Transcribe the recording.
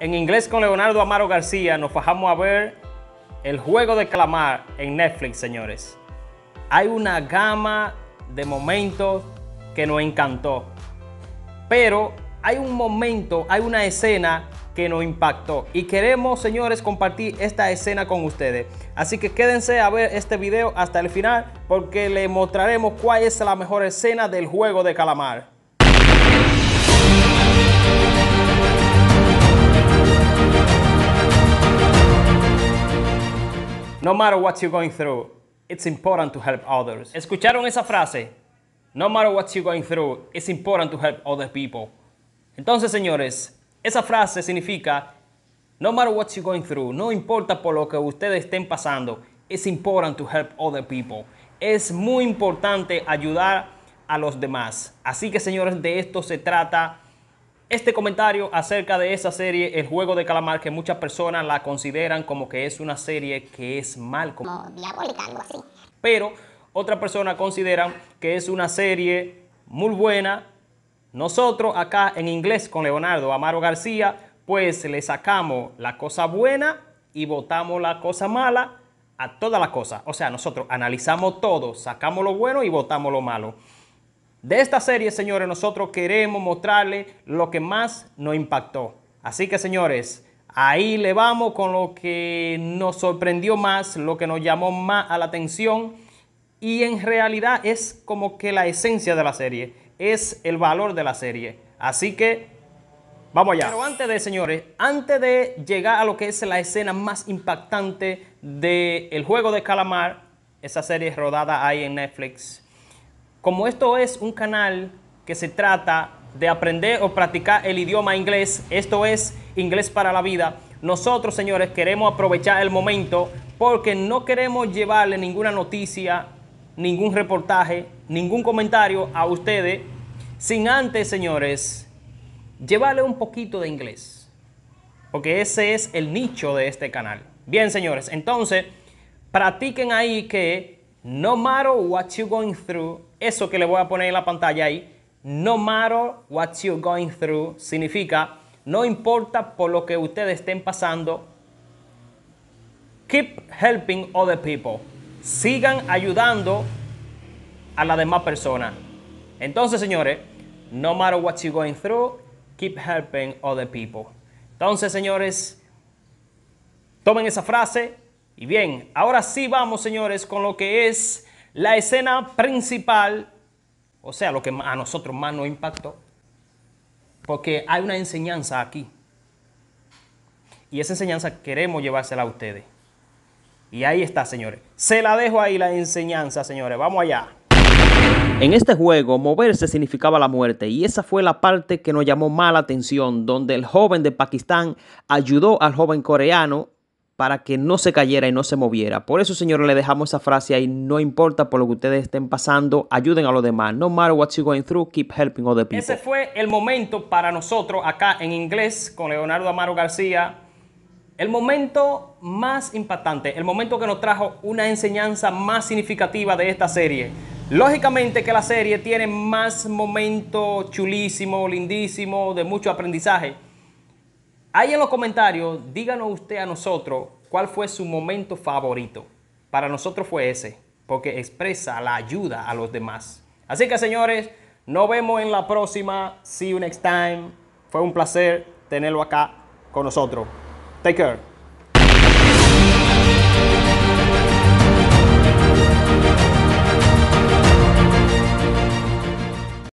en inglés con Leonardo Amaro García nos bajamos a ver el juego de calamar en Netflix, señores. Hay una gama de momentos que nos encantó. Pero hay un momento, hay una escena que nos impactó. Y queremos, señores, compartir esta escena con ustedes. Así que quédense a ver este video hasta el final porque les mostraremos cuál es la mejor escena del juego de calamar. No matter what you're going through, it's important to help others. ¿Escucharon esa frase? No matter what you're going through, it's important to help other people. Entonces, señores, esa frase significa no matter what you're going through, no importa por lo que ustedes estén pasando, it's important to help other people. Es muy importante ayudar a los demás. Así que, señores, de esto se trata este comentario acerca de esa serie, El Juego de Calamar, que muchas personas la consideran como que es una serie que es mal. Como diabólica, así. Pero otras personas consideran que es una serie muy buena. Nosotros acá en inglés con Leonardo Amaro García, pues le sacamos la cosa buena y votamos la cosa mala a todas la cosa. O sea, nosotros analizamos todo, sacamos lo bueno y votamos lo malo. De esta serie, señores, nosotros queremos mostrarle lo que más nos impactó. Así que, señores, ahí le vamos con lo que nos sorprendió más, lo que nos llamó más a la atención. Y en realidad es como que la esencia de la serie, es el valor de la serie. Así que Vamos allá. Pero antes de, señores, antes de llegar a lo que es la escena más impactante del el juego de Calamar, esa serie rodada ahí en Netflix, como esto es un canal que se trata de aprender o practicar el idioma inglés, esto es inglés para la vida, nosotros señores queremos aprovechar el momento porque no queremos llevarle ninguna noticia, ningún reportaje, ningún comentario a ustedes sin antes señores llevarle un poquito de inglés. Porque ese es el nicho de este canal. Bien, señores, entonces practiquen ahí que no matter what you're going through, eso que le voy a poner en la pantalla ahí, no matter what you're going through, significa no importa por lo que ustedes estén pasando, keep helping other people. Sigan ayudando a la demás persona. Entonces, señores, no matter what you're going through, keep helping other people. Entonces, señores, tomen esa frase. Y bien, ahora sí vamos, señores, con lo que es la escena principal, o sea, lo que a nosotros más nos impactó, porque hay una enseñanza aquí. Y esa enseñanza queremos llevársela a ustedes. Y ahí está, señores. Se la dejo ahí la enseñanza, señores. Vamos allá. En este juego, moverse significaba la muerte y esa fue la parte que nos llamó más la atención, donde el joven de Pakistán ayudó al joven coreano para que no se cayera y no se moviera. Por eso, señores, le dejamos esa frase ahí. No importa por lo que ustedes estén pasando, ayuden a los demás. No matter what you're going through, keep helping other people. Ese fue el momento para nosotros acá en inglés con Leonardo Amaro García. El momento más impactante, el momento que nos trajo una enseñanza más significativa de esta serie. Lógicamente que la serie tiene más momentos chulísimos, lindísimos, de mucho aprendizaje. Ahí en los comentarios, díganos usted a nosotros cuál fue su momento favorito. Para nosotros fue ese, porque expresa la ayuda a los demás. Así que señores, nos vemos en la próxima. See you next time. Fue un placer tenerlo acá con nosotros. Take care.